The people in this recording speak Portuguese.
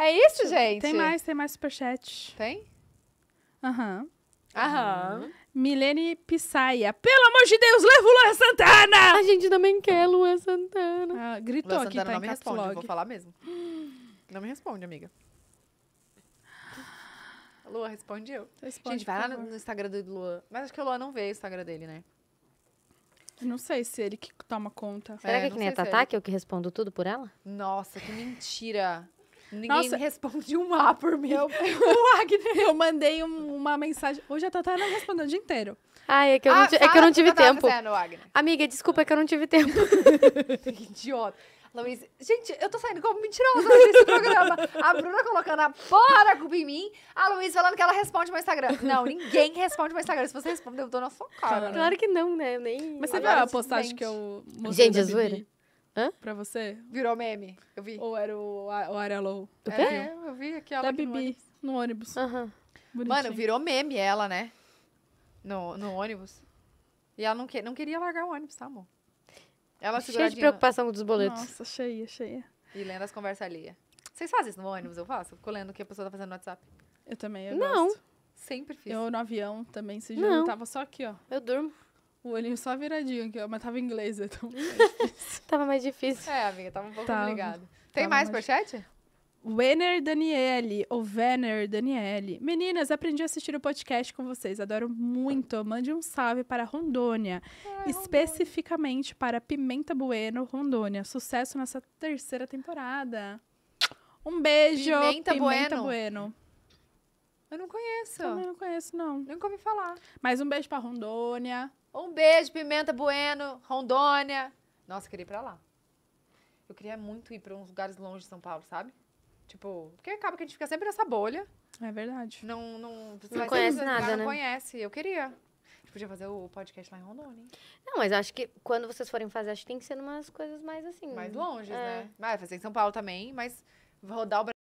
É isso, gente? Tem mais, tem mais superchat. Tem? Aham. Uhum. Aham. Uhum. Milene Pisaia. Pelo amor de Deus, leva o Luan Santana! A gente também quer Luan Santana. Ah, gritou Luan aqui, tá Santana tá não me responde, log. vou falar mesmo. Não me responde, amiga. Luan, responde eu. Responde, gente, vai lá no, Instagram do Luan. Mas acho que o Luan não vê o Instagram dele, né? não sei se ele que toma conta. Será é, que é que nem a é Tatá, que eu que respondo tudo por ela? Nossa, que mentira. Ninguém Nossa, responde um A por mim. Eu, eu, eu mandei um, uma mensagem. Hoje a Tatá não respondeu o dia inteiro. Ai, ah, é que eu ah, não, é que eu não tive tempo. Fazendo, Amiga, desculpa, é que eu não tive tempo. que idiota. Luiz, gente, eu tô saindo como mentirosa nesse programa. A Bruna colocando a porra da culpa em mim, a Luiz falando que ela responde meu Instagram. Não, ninguém responde meu Instagram. Se você responder, eu tô na sua cara. Claro que não, né? Eu nem. Mas você Agora, viu a postagem que eu mostrei? Gente, é zoeira. Hã? Pra você? Virou meme, eu vi. Ou era o, o Arelo? O quê? É, eu vi aqui ela Da aqui Bibi, no ônibus. Mano, virou meme ela, né? No, no ônibus. E ela não, que, não queria largar o ônibus, tá, amor? Ela Cheia de né? preocupação com os boletos. Nossa, cheia, cheia. E lendo as conversas ali Vocês fazem isso no ônibus? Eu faço? Fico lendo o que a pessoa tá fazendo no WhatsApp. Eu também, eu Não. gosto. Sempre fiz. Eu no avião também, se já Não. tava só aqui, ó. Eu durmo. O olhinho só viradinho aqui, Mas tava em inglês, então. tava mais difícil. É, amiga, tava um pouco tava, complicado. Tem mais, mais chat? Wenner Daniele, ou Wenner Daniele. Meninas, aprendi a assistir o podcast com vocês, adoro muito. Mande um salve para Rondônia, Ai, especificamente Rondônia. para Pimenta Bueno, Rondônia. Sucesso nessa terceira temporada. Um beijo, Pimenta, Pimenta bueno. bueno conheço. Também não conheço, não. Nunca ouvi falar. Mas um beijo pra Rondônia. Um beijo, Pimenta Bueno, Rondônia. Nossa, eu queria ir pra lá. Eu queria muito ir pra uns lugares longe de São Paulo, sabe? Tipo, porque acaba que a gente fica sempre nessa bolha. É verdade. Não, não, não conhece nada, não né? Não conhece. Eu queria. podia fazer o podcast lá em Rondônia, hein? Não, mas acho que quando vocês forem fazer, acho que tem que ser umas coisas mais assim. Mais longe, é. né? Vai fazer em São Paulo também, mas rodar o